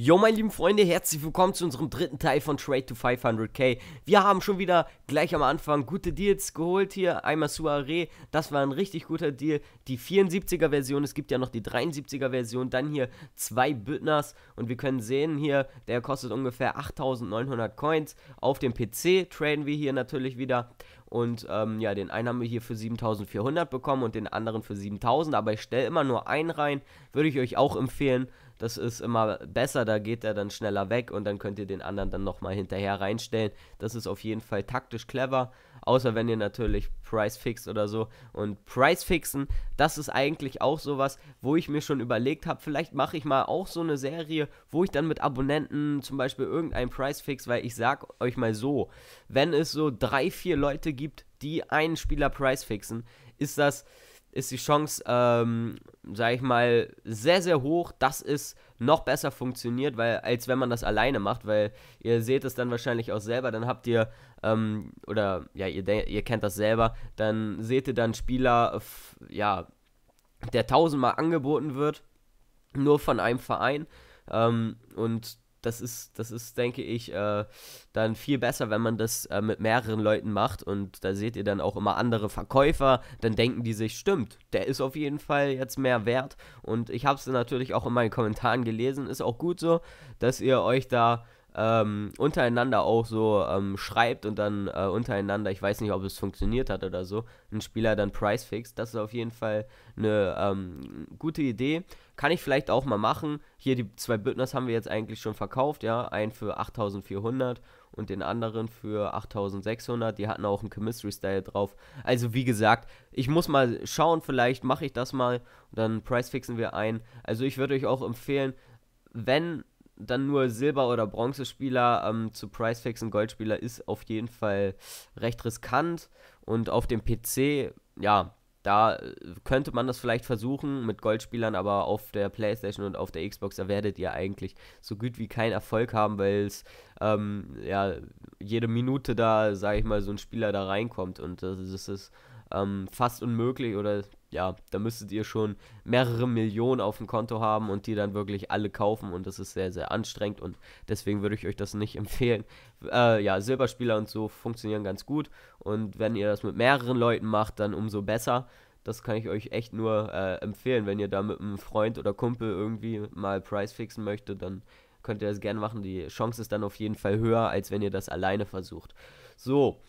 Jo, meine lieben Freunde, herzlich willkommen zu unserem dritten Teil von Trade to 500k. Wir haben schon wieder gleich am Anfang gute Deals geholt hier. Einmal Suare, das war ein richtig guter Deal. Die 74er Version, es gibt ja noch die 73er Version. Dann hier zwei Büttners und wir können sehen hier, der kostet ungefähr 8900 Coins. Auf dem PC traden wir hier natürlich wieder. Und ähm, ja, den einen haben wir hier für 7400 bekommen und den anderen für 7000. Aber ich stelle immer nur einen rein, würde ich euch auch empfehlen. Das ist immer besser, da geht er dann schneller weg und dann könnt ihr den anderen dann nochmal hinterher reinstellen. Das ist auf jeden Fall taktisch clever, außer wenn ihr natürlich Price fixt oder so. Und Price fixen, das ist eigentlich auch sowas, wo ich mir schon überlegt habe, vielleicht mache ich mal auch so eine Serie, wo ich dann mit Abonnenten zum Beispiel irgendeinen Price fix, weil ich sag euch mal so, wenn es so drei, vier Leute gibt, die einen Spieler Price fixen, ist das ist die Chance, ähm, sage ich mal, sehr, sehr hoch, dass es noch besser funktioniert, weil, als wenn man das alleine macht, weil ihr seht es dann wahrscheinlich auch selber, dann habt ihr, ähm, oder ja, ihr, ihr kennt das selber, dann seht ihr dann Spieler, ja, der tausendmal angeboten wird, nur von einem Verein. Ähm, und das ist, das ist, denke ich, äh, dann viel besser, wenn man das äh, mit mehreren Leuten macht und da seht ihr dann auch immer andere Verkäufer, dann denken die sich, stimmt, der ist auf jeden Fall jetzt mehr wert und ich habe es natürlich auch in meinen Kommentaren gelesen, ist auch gut so, dass ihr euch da ähm, untereinander auch so ähm, schreibt und dann äh, untereinander, ich weiß nicht, ob es funktioniert hat oder so, ein Spieler dann Price fixt. Das ist auf jeden Fall eine ähm, gute Idee. Kann ich vielleicht auch mal machen. Hier die zwei Bündners haben wir jetzt eigentlich schon verkauft, ja. Einen für 8400 und den anderen für 8600. Die hatten auch einen Chemistry Style drauf. Also, wie gesagt, ich muss mal schauen, vielleicht mache ich das mal. Dann Price fixen wir ein. Also, ich würde euch auch empfehlen, wenn dann nur Silber- oder Bronzespieler ähm, zu Pricefix und Goldspieler ist auf jeden Fall recht riskant. Und auf dem PC, ja, da äh, könnte man das vielleicht versuchen mit Goldspielern, aber auf der PlayStation und auf der Xbox, da werdet ihr eigentlich so gut wie keinen Erfolg haben, weil es ähm, ja jede Minute da, sage ich mal, so ein Spieler da reinkommt und das, das ist ähm, fast unmöglich oder ja, da müsstet ihr schon mehrere Millionen auf dem Konto haben und die dann wirklich alle kaufen und das ist sehr, sehr anstrengend und deswegen würde ich euch das nicht empfehlen. Äh, ja, Silberspieler und so funktionieren ganz gut und wenn ihr das mit mehreren Leuten macht, dann umso besser. Das kann ich euch echt nur äh, empfehlen, wenn ihr da mit einem Freund oder Kumpel irgendwie mal Price fixen möchtet, dann könnt ihr das gerne machen. Die Chance ist dann auf jeden Fall höher, als wenn ihr das alleine versucht. So,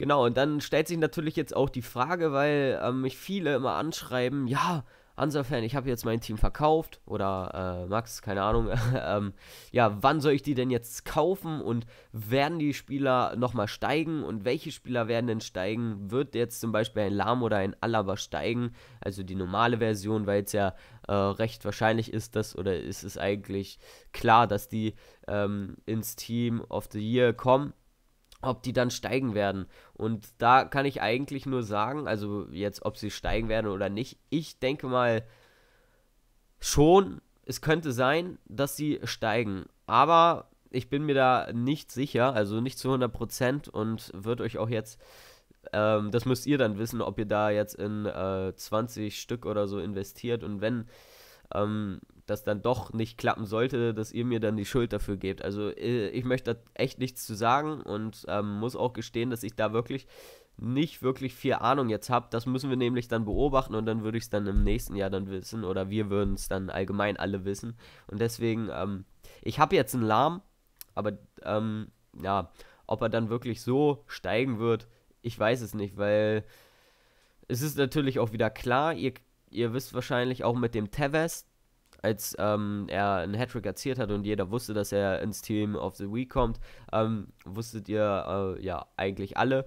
Genau, und dann stellt sich natürlich jetzt auch die Frage, weil ähm, mich viele immer anschreiben, ja, Hansa-Fan, ich habe jetzt mein Team verkauft oder äh, Max, keine Ahnung. ähm, ja, wann soll ich die denn jetzt kaufen und werden die Spieler nochmal steigen und welche Spieler werden denn steigen? Wird jetzt zum Beispiel ein Lahm oder ein Alaba steigen? Also die normale Version, weil es ja äh, recht wahrscheinlich ist, dass oder ist es eigentlich klar, dass die ähm, ins Team of the Year kommen ob die dann steigen werden. Und da kann ich eigentlich nur sagen, also jetzt, ob sie steigen werden oder nicht, ich denke mal schon, es könnte sein, dass sie steigen. Aber ich bin mir da nicht sicher, also nicht zu 100% und wird euch auch jetzt, ähm, das müsst ihr dann wissen, ob ihr da jetzt in äh, 20 Stück oder so investiert. Und wenn, ähm, das dann doch nicht klappen sollte, dass ihr mir dann die Schuld dafür gebt. Also äh, ich möchte da echt nichts zu sagen und ähm, muss auch gestehen, dass ich da wirklich nicht wirklich viel Ahnung jetzt habe. Das müssen wir nämlich dann beobachten und dann würde ich es dann im nächsten Jahr dann wissen oder wir würden es dann allgemein alle wissen. Und deswegen, ähm, ich habe jetzt einen Lahm, aber ähm, ja, ob er dann wirklich so steigen wird, ich weiß es nicht, weil es ist natürlich auch wieder klar, ihr, ihr wisst wahrscheinlich auch mit dem Tevest, als ähm, er einen Hattrick erzielt hat und jeder wusste, dass er ins Team of the Week kommt, ähm, wusstet ihr äh, ja eigentlich alle.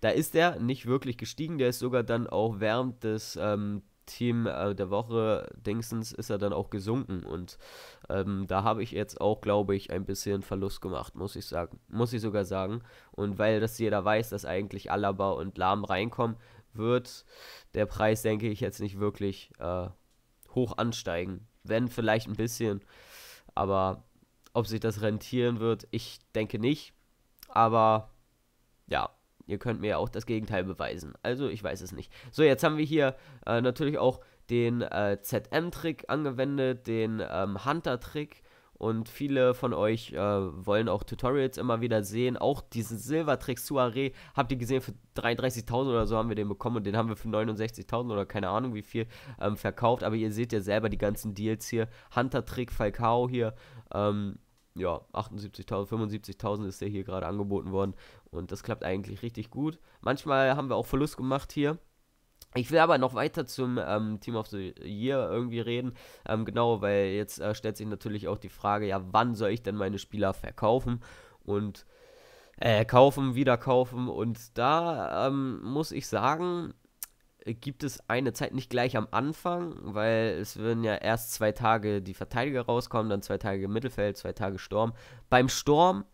Da ist er nicht wirklich gestiegen, der ist sogar dann auch während des ähm, Team äh, der Woche Dingsens ist er dann auch gesunken und ähm, da habe ich jetzt auch, glaube ich, ein bisschen Verlust gemacht, muss ich sagen, muss ich sogar sagen. Und weil das jeder weiß, dass eigentlich Alaba und Lahm reinkommen, wird der Preis, denke ich, jetzt nicht wirklich äh, hoch ansteigen wenn vielleicht ein bisschen. Aber ob sich das rentieren wird, ich denke nicht. Aber ja, ihr könnt mir auch das Gegenteil beweisen. Also ich weiß es nicht. So, jetzt haben wir hier äh, natürlich auch den äh, ZM-Trick angewendet, den ähm, Hunter-Trick und viele von euch äh, wollen auch Tutorials immer wieder sehen. Auch diesen Silvertrick Soiree habt ihr gesehen, für 33.000 oder so haben wir den bekommen. Und den haben wir für 69.000 oder keine Ahnung wie viel ähm, verkauft. Aber ihr seht ja selber die ganzen Deals hier. Hunter-Trick, Falcao hier. Ähm, ja, 78.000, 75.000 ist der hier gerade angeboten worden. Und das klappt eigentlich richtig gut. Manchmal haben wir auch Verlust gemacht hier. Ich will aber noch weiter zum ähm, Team of the Year irgendwie reden. Ähm, genau, weil jetzt äh, stellt sich natürlich auch die Frage, ja, wann soll ich denn meine Spieler verkaufen? Und äh, kaufen, wieder kaufen. Und da ähm, muss ich sagen, gibt es eine Zeit nicht gleich am Anfang, weil es würden ja erst zwei Tage die Verteidiger rauskommen, dann zwei Tage Mittelfeld, zwei Tage Sturm. Beim Sturm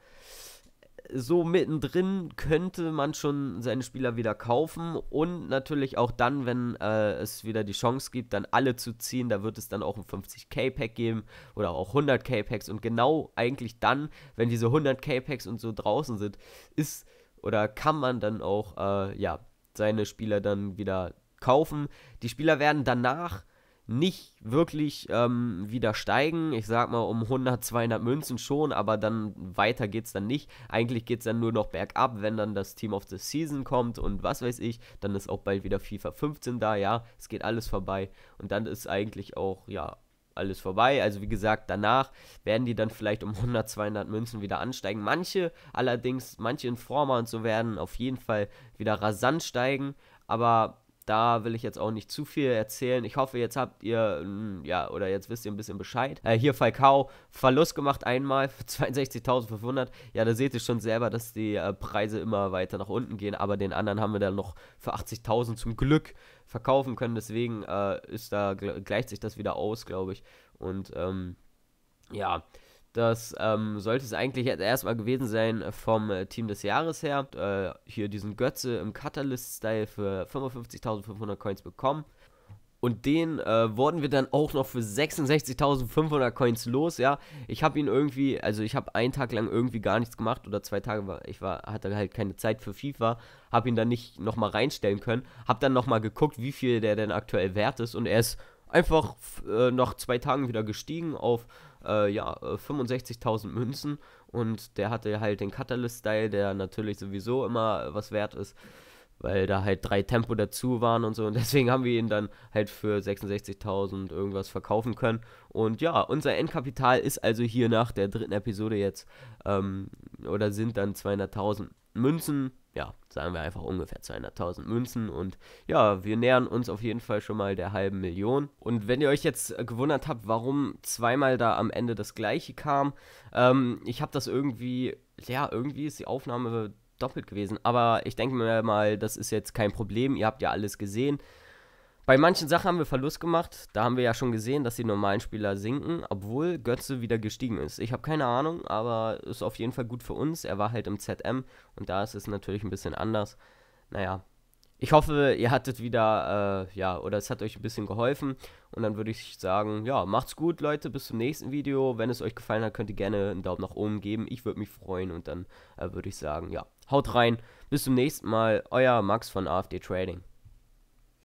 so mittendrin könnte man schon seine Spieler wieder kaufen und natürlich auch dann, wenn äh, es wieder die Chance gibt, dann alle zu ziehen, da wird es dann auch ein 50k-Pack geben oder auch 100k-Packs und genau eigentlich dann, wenn diese 100k-Packs und so draußen sind, ist oder kann man dann auch, äh, ja, seine Spieler dann wieder kaufen. Die Spieler werden danach nicht wirklich ähm, wieder steigen. Ich sag mal um 100, 200 Münzen schon, aber dann weiter geht's dann nicht. Eigentlich geht's dann nur noch bergab, wenn dann das Team of the Season kommt und was weiß ich. Dann ist auch bald wieder FIFA 15 da, ja. Es geht alles vorbei und dann ist eigentlich auch, ja, alles vorbei. Also wie gesagt, danach werden die dann vielleicht um 100, 200 Münzen wieder ansteigen. Manche allerdings, manche Informer und so werden auf jeden Fall wieder rasant steigen. Aber da will ich jetzt auch nicht zu viel erzählen. Ich hoffe, jetzt habt ihr, mm, ja, oder jetzt wisst ihr ein bisschen Bescheid. Äh, hier Falcao, Verlust gemacht einmal, 62.500. Ja, da seht ihr schon selber, dass die äh, Preise immer weiter nach unten gehen, aber den anderen haben wir dann noch für 80.000 zum Glück verkaufen können. Deswegen äh, ist da, gleicht sich das wieder aus, glaube ich. Und ähm, ja, das ähm, sollte es eigentlich erstmal gewesen sein vom äh, Team des Jahres her. Äh, hier diesen Götze im Catalyst-Style für 55.500 Coins bekommen. Und den äh, wurden wir dann auch noch für 66.500 Coins los, ja. Ich habe ihn irgendwie, also ich habe einen Tag lang irgendwie gar nichts gemacht oder zwei Tage, war, ich war, hatte halt keine Zeit für FIFA, habe ihn dann nicht nochmal reinstellen können, habe dann nochmal geguckt, wie viel der denn aktuell wert ist und er ist einfach äh, nach zwei Tagen wieder gestiegen auf äh, ja, 65.000 äh, Münzen und der hatte halt den Catalyst-Style, der natürlich sowieso immer äh, was wert ist, weil da halt drei Tempo dazu waren und so und deswegen haben wir ihn dann halt für 66.000 irgendwas verkaufen können und ja, unser Endkapital ist also hier nach der dritten Episode jetzt ähm, oder sind dann 200.000 Münzen, ja, sagen wir einfach ungefähr 200.000 Münzen. Und ja, wir nähern uns auf jeden Fall schon mal der halben Million. Und wenn ihr euch jetzt gewundert habt, warum zweimal da am Ende das gleiche kam, ähm, ich habe das irgendwie, ja, irgendwie ist die Aufnahme doppelt gewesen. Aber ich denke mir mal, das ist jetzt kein Problem. Ihr habt ja alles gesehen. Bei manchen Sachen haben wir Verlust gemacht. Da haben wir ja schon gesehen, dass die normalen Spieler sinken, obwohl Götze wieder gestiegen ist. Ich habe keine Ahnung, aber ist auf jeden Fall gut für uns. Er war halt im ZM und da ist es natürlich ein bisschen anders. Naja, ich hoffe, ihr hattet wieder, äh, ja, oder es hat euch ein bisschen geholfen. Und dann würde ich sagen, ja, macht's gut, Leute, bis zum nächsten Video. Wenn es euch gefallen hat, könnt ihr gerne einen Daumen nach oben geben. Ich würde mich freuen und dann äh, würde ich sagen, ja, haut rein. Bis zum nächsten Mal, euer Max von AfD Trading.